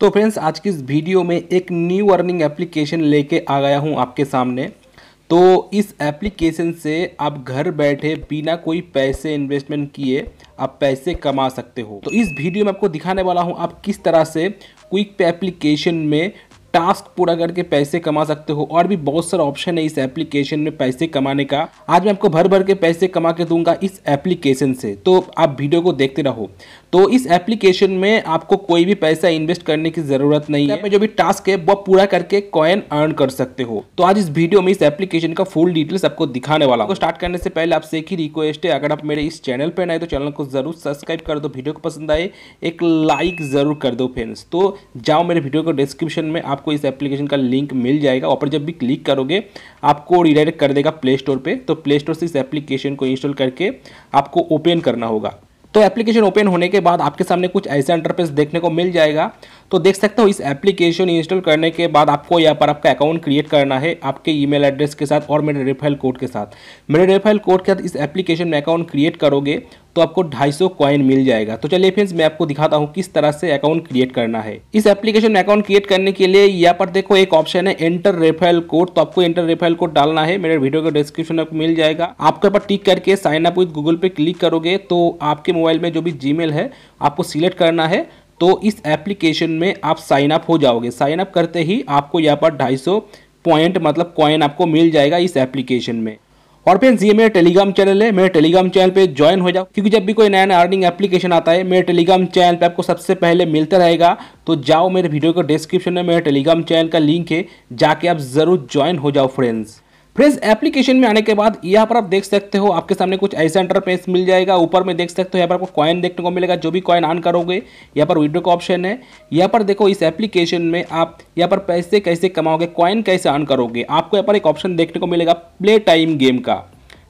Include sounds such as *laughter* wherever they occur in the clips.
तो फ्रेंड्स आज की इस वीडियो में एक न्यू अर्निंग एप्लीकेशन लेके आ गया हूँ आपके सामने तो इस एप्लीकेशन से आप घर बैठे बिना कोई पैसे इन्वेस्टमेंट किए आप पैसे कमा सकते हो तो इस वीडियो में आपको दिखाने वाला हूँ आप किस तरह से क्विक पे एप्लीकेशन में टास्क पूरा करके पैसे कमा सकते हो और भी बहुत सारा ऑप्शन है इस एप्लीकेशन में पैसे कमाने का आज मैं आपको भर भर के पैसे कमा के दूंगा इस एप्लीकेशन से तो आप वीडियो को देखते रहो तो इस एप्लीकेशन में आपको कोई भी पैसा इन्वेस्ट करने की जरूरत नहीं है जो भी टास्क है वो पूरा करके कॉइन अर्न कर सकते हो तो आज इस वीडियो में इस एप्लीकेशन का फुल डिटेल्स आपको दिखाने वाला हूँ स्टार्ट करने से पहले आपसे एक ही रिक्वेस्ट है अगर आप मेरे इस चैनल पर नए तो चैनल को जरूर सब्सक्राइब कर दो वीडियो को पसंद आए एक लाइक जरूर कर दो फ्रेंड्स तो जाओ मेरे वीडियो को डिस्क्रिप्शन में आपको आपको इस एप्लीकेशन का लिंक मिल जाएगा और पर जब भी क्लिक करोगे आपको रिडायरेक्ट कर देगा प्ले स्टोर पर तो प्ले स्टोर से इस एप्लीकेशन को इंस्टॉल करके आपको ओपन करना होगा तो एप्लीकेशन ओपन होने के बाद आपके सामने कुछ ऐसा इंटरफेस देखने को मिल जाएगा तो देख सकते हो इस एप्लीकेशन इंस्टॉल करने के बाद आपको यहाँ पर आपका अकाउंट क्रिएट करना है आपके ईमेल एड्रेस के साथ और मेरे रेफरल कोड के साथ मेरे रेफरल कोड के साथ इस एप्लीकेशन में अकाउंट क्रिएट करोगे तो आपको 250 कॉइन मिल जाएगा तो चलिए फ्रेंड्स मैं आपको दिखाता हूँ किस तरह से अकाउंट क्रिएट करना है इस एप्लीकेशन में अकाउंट क्रिएट करने के लिए यहाँ पर देखो एक ऑप्शन है एंटर रेफरल कोड तो आपको एंटर रेफरल कोड डालना है मेरे वीडियो के डिस्क्रिप्शन में आपको मिल जाएगा आपके पर टिक करके साइन अप विद गूगल पे क्लिक करोगे तो आपके मोबाइल में जो भी जी है आपको सिलेक्ट करना है तो इस एप्लीकेशन में आप साइन अप हो जाओगे साइन अप करते ही आपको यहाँ पर 250 पॉइंट मतलब कॉइन आपको मिल जाएगा इस एप्लीकेशन में और फ्रेंड्स ये मेरा टेलीग्राम चैनल है मेरे टेलीग्राम चैनल पे ज्वाइन हो जाओ क्योंकि जब भी कोई नया नया अर्निंग एप्लीकेशन आता है मेरे टेलीग्राम चैनल पे आपको सबसे पहले मिलता रहेगा तो जाओ मेरे वीडियो के डिस्क्रिप्शन में मेरे टेलीग्राम चैनल का लिंक है जाके आप ज़रूर ज्वाइन हो जाओ फ्रेंड्स फ्रेंड्स एप्लीकेशन में आने के बाद यहाँ पर आप देख सकते हो आपके सामने कुछ ऐसा इंटरफेस मिल जाएगा ऊपर में देख सकते हो यहाँ पर आपको कॉइन देखने को मिलेगा जो भी कॉइन ऑन करोगे यहाँ पर वीडियो का ऑप्शन है यहाँ पर देखो इस एप्लीकेशन में आप यहाँ पर पैसे कैसे कमाओगे कॉइन कैसे ऑन करोगे आपको यहाँ पर एक ऑप्शन देखने को मिलेगा प्ले टाइम गेम का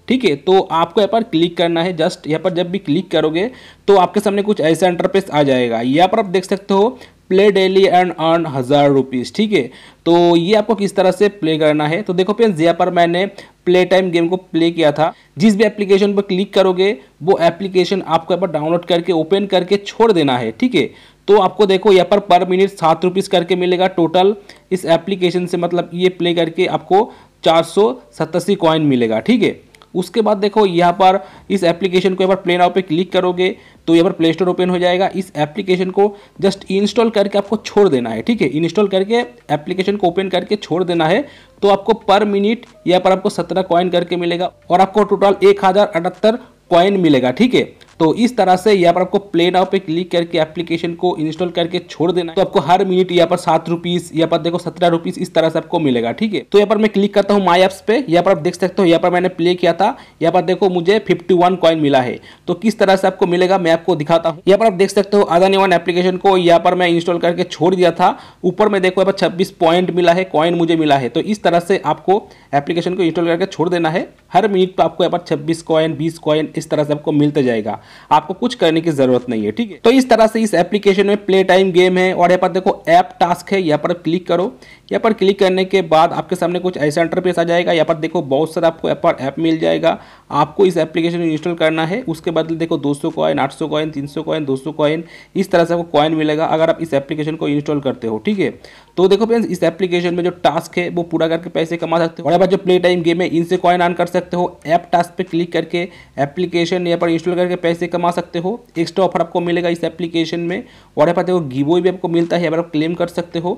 ठीक है तो आपको यहाँ पर क्लिक करना है जस्ट यहाँ पर जब भी क्लिक करोगे तो आपके सामने कुछ ऐसा इंटरफेस आ जाएगा यहाँ पर आप देख सकते हो प्ले डेली एंड अर्न हज़ार रुपीज़ ठीक है तो ये आपको किस तरह से प्ले करना है तो देखो फ्रेंड्स यहाँ पर मैंने प्ले टाइम गेम को प्ले किया था जिस भी एप्लीकेशन पर क्लिक करोगे वो एप्लीकेशन आपको यहाँ पर डाउनलोड करके ओपन करके छोड़ देना है ठीक है तो आपको देखो यहाँ पर पर मिनट सात रुपीज़ करके मिलेगा टोटल इस एप्लीकेशन से मतलब ये प्ले करके आपको चार सौ सतासी कॉइन मिलेगा ठीक है उसके बाद देखो यहाँ पर इस एप्लीकेशन को यहाँ पर प्ले नाव पे क्लिक करोगे तो यहाँ पर प्ले स्टोर ओपन हो जाएगा इस एप्लीकेशन को जस्ट इंस्टॉल करके आपको छोड़ देना है ठीक है इंस्टॉल करके एप्लीकेशन को ओपन करके छोड़ देना है तो आपको पर मिनट यहाँ पर आपको सत्रह कॉइन करके मिलेगा और आपको टोटल एक हज़ार अठहत्तर कॉइन मिलेगा ठीक है तो इस तरह से यहाँ पर आपको प्ले नाउ पे क्लिक करके एप्लीकेशन को इंस्टॉल करके छोड़ देना तो आपको हर मिनट यहाँ पर सात रुपीज यहाँ पर देखो सत्रह रुपीज इस तरह से आपको मिलेगा ठीक है तो यहाँ पर मैं क्लिक करता हूँ माई एप्स पे यहाँ पर आप देख सकते हो यहाँ पर मैंने प्ले किया था यहाँ पर देखो मुझे फिफ्टी वन कॉइन मिला है तो किस तरह से आपको मिलेगा मैं आपको दिखाता हूँ यहाँ पर आप देख सकते हो अदानी वन एप्लीकेशन को यहाँ पर मैं इंस्टॉल करके छोड़ दिया था ऊपर में देखो यहाँ पर छब्बीस पॉइंट मिला है कॉइन मुझे मिला है तो इस तरह से आपको एप्लीकेशन को इंस्टॉल करके छोड़ देना है हर मिनट पर आपको यहाँ पर छब्बीस कॉइन बीस कॉइन इस तरह से आपको मिलते जाएगा आपको कुछ करने की जरूरत नहीं है ठीक है तो इस तरह से इस एप्लीकेशन में प्ले टाइम गेम है और यहाँ पर देखो ऐप टास्क है यहाँ पर क्लिक करो यहाँ पर क्लिक करने के बाद आपके सामने कुछ ऐसा इंटरफेस आ जाएगा यहाँ पर देखो बहुत सारा आपको ऐप पर ऐप मिल जाएगा आपको इस एप्लीकेशन को इंस्टॉल करना है उसके बाद देखो 200 सौ कॉइन आठ सौ कॉइन तीन सौ कॉइन दो सौ कॉइन इस तरह से आपको कॉइन मिलेगा अगर आप इस एप्लीकेशन को इंस्टॉल करते हो ठीक है तो देखो फ्रेंड्स इस एप्लीकेशन में जो टास्क है वो पूरा करके पैसे कमा सकते हो और यहाँ जो प्ले टाइम गेम है इनसे कॉइन ऑन कर सकते हो ऐप टास्क पर क्लिक करके एप्लीकेशन यहाँ पर इंस्टॉल करके पैसे पैसे कमा सकते हो एक्स्ट्रा ऑफर आपको मिलेगा इस एप्लीकेशन में और यहाँ पर देखो गिवो भी आपको मिलता है यहाँ पर आप क्लेम कर सकते हो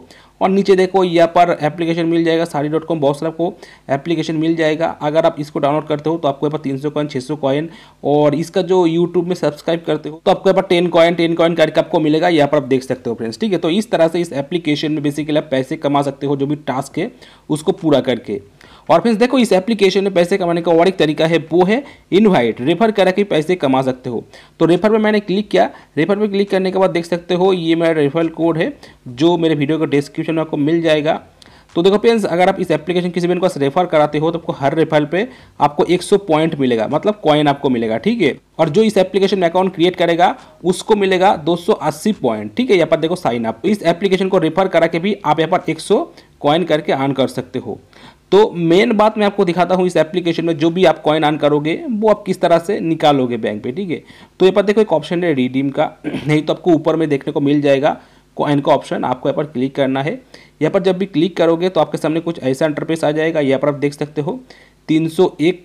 और नीचे देखो यहाँ पर एप्लीकेशन मिल जाएगा साड़ी डॉट कॉम बहुत सारा आपको एप्लीकेशन मिल जाएगा अगर आप इसको डाउनलोड करते हो तो आपको यहाँ पर तीन सौ कॉइन छः सौ कॉइन और इसका जो यूट्यूब में सब्सक्राइब करते हो तो आपको यहाँ पर टेन कॉइन टेन कॉइन करके आपको मिलेगा यहाँ पर आप देख सकते हो फ्रेंड्स ठीक है तो इस तरह से इस एप्लीकेशन में बेसिकली आप पैसे कमा सकते हो जो भी टास्क है उसको पूरा करके और फ्रेंड्स देखो इस एप्लीकेशन में पैसे कमाने का और एक तरीका है वो है इनवाइट रेफर करा के पैसे कमा सकते हो तो रेफर पर मैंने क्लिक किया रेफर पर क्लिक करने के बाद देख सकते हो ये मेरा रेफरल कोड है जो मेरे वीडियो के डिस्क्रिप्शन में आपको मिल जाएगा तो देखो फ्रेंड्स अगर आप इस एप्लीकेशन किसी भी रेफर कराते हो तो आपको हर रेफर पे आपको 100 पॉइंट मिलेगा मतलब कॉइन आपको मिलेगा ठीक है और जो इस एप्लीकेशन में अकाउंट क्रिएट करेगा उसको मिलेगा 280 पॉइंट ठीक है यहाँ पर देखो साइन अप इस एप्लीकेशन को रेफर करा के भी आप यहाँ पर 100 कॉइन करके ऑन कर सकते हो तो मेन बात मैं आपको दिखाता हूँ इस एप्लीकेशन में जो भी आप कॉइन आन करोगे वो आप किस तरह से निकालोगे बैंक पे ठीक है तो ये पर देखो एक ऑप्शन है रिडीम का *clears throat* नहीं तो आपको ऊपर में देखने को मिल जाएगा कॉइन का ऑप्शन आपको यहाँ पर क्लिक करना है यहाँ पर जब भी क्लिक करोगे तो आपके सामने कुछ ऐसा इंटरफेस आ जाएगा यहाँ पर आप देख सकते हो तीन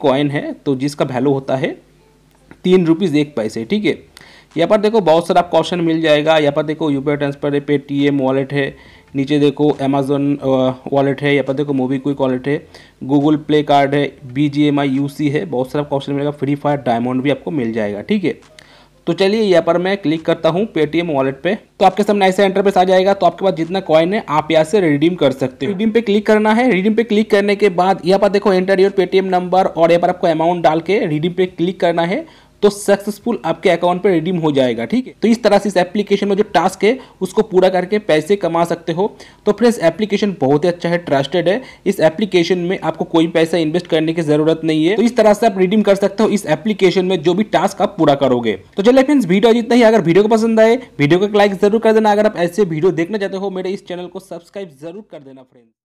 कॉइन है तो जिसका वैल्यू होता है तीन रुपीज़ एक पैसे ठीक है यहाँ पर देखो बहुत सारा आपको ऑप्शन मिल जाएगा यहाँ पर देखो यू पी ट्रांसफर है पेटीएम वॉलेट है नीचे देखो अमेजोन वॉलेट है यहाँ पर देखो मोबी क्विक वॉलेट है गूगल प्ले कार्ड है B G M I U C है बहुत सारा ऑप्शन मिलेगा फ्री फायर डायमंड भी आपको मिल जाएगा ठीक है तो चलिए यहाँ पर मैं क्लिक करता हूँ पेटीएम वॉलेट पे तो आपके सामने ऐसे एंटर इंटरफेस आ जाएगा तो आपके पास जितना कॉइन है आप यहाँ से रिडीम कर सकते हो रिडीम पे क्लिक करना है रिडीम पे क्लिक करने के बाद यहाँ पर देखो एंटर योर पेटीएम नंबर और यहाँ पर आपको अमाउंट डाल के रिडीम पे क्लिक करना है तो सक्सेसफुल आपके अकाउंट पर रिडीम हो जाएगा ठीक है तो इस तरह से इस एप्लीकेशन में जो टास्क है उसको पूरा करके पैसे कमा सकते हो तो फ्रेंड्स एप्लीकेशन बहुत ही अच्छा है ट्रस्टेड है इस एप्लीकेशन में आपको कोई पैसा इन्वेस्ट करने की जरूरत नहीं है तो इस तरह से आप रिडीम कर सकते हो इस एप्लीकेशन में जो भी टास्क आप पूरा करोगे तो चले फ्रेंड्स वीडियो जितना ही अगर वीडियो को पसंद आए वीडियो को लाइक जरूर कर देना अगर आप ऐसे वीडियो देखना चाहते हो मेरे इस चैनल को सब्सक्राइब जरूर कर देना फ्रेंड्स